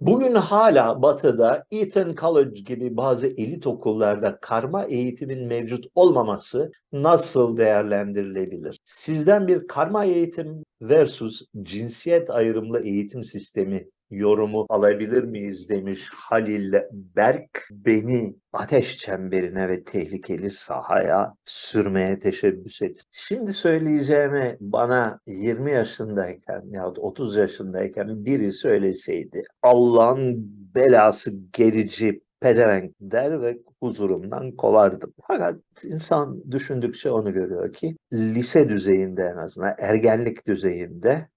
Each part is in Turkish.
Bugün hala batıda Eton College gibi bazı elit okullarda karma eğitimin mevcut olmaması nasıl değerlendirilebilir? Sizden bir karma eğitim versus cinsiyet ayrımlı eğitim sistemi yorumu alabilir miyiz demiş Halil Berk. Beni ateş çemberine ve tehlikeli sahaya sürmeye teşebbüs et. Şimdi söyleyeceğimi bana 20 yaşındayken ya da 30 yaşındayken biri söyleseydi Allah'ın belası gerici pedevenk der ve huzurumdan kovardım. Fakat insan düşündükçe onu görüyor ki lise düzeyinde en azından ergenlik düzeyinde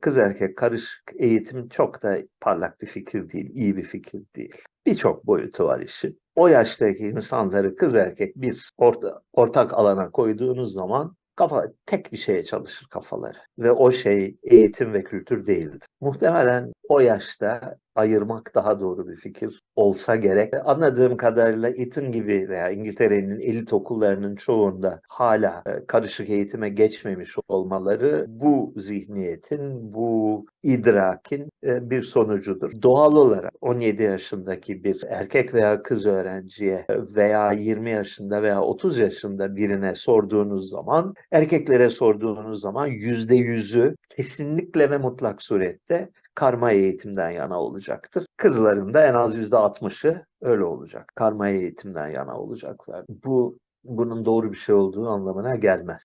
kız erkek karışık eğitim çok da parlak bir fikir değil, iyi bir fikir değil. Birçok boyutu var işin. O yaştaki insanları kız erkek bir orta, ortak alana koyduğunuz zaman kafa tek bir şeye çalışır kafaları ve o şey eğitim ve kültür değildir. Muhtemelen o yaşta ayırmak daha doğru bir fikir olsa gerek. Anladığım kadarıyla Eton gibi veya İngiltere'nin elit okullarının çoğunda hala e, karışık eğitime geçmemiş olmaları bu zihniyetin, bu idrakin e, bir sonucudur. Doğal olarak 17 yaşındaki bir erkek veya kız öğrenciye e, veya 20 yaşında veya 30 yaşında birine sorduğunuz zaman, erkeklere sorduğunuz zaman %100'ü kesinlikle ve mutlak surette karma eğitimden yana olacaktır. Kızların da en az yüzde %60'ı öyle olacak. Karma eğitimden yana olacaklar. Bu bunun doğru bir şey olduğu anlamına gelmez.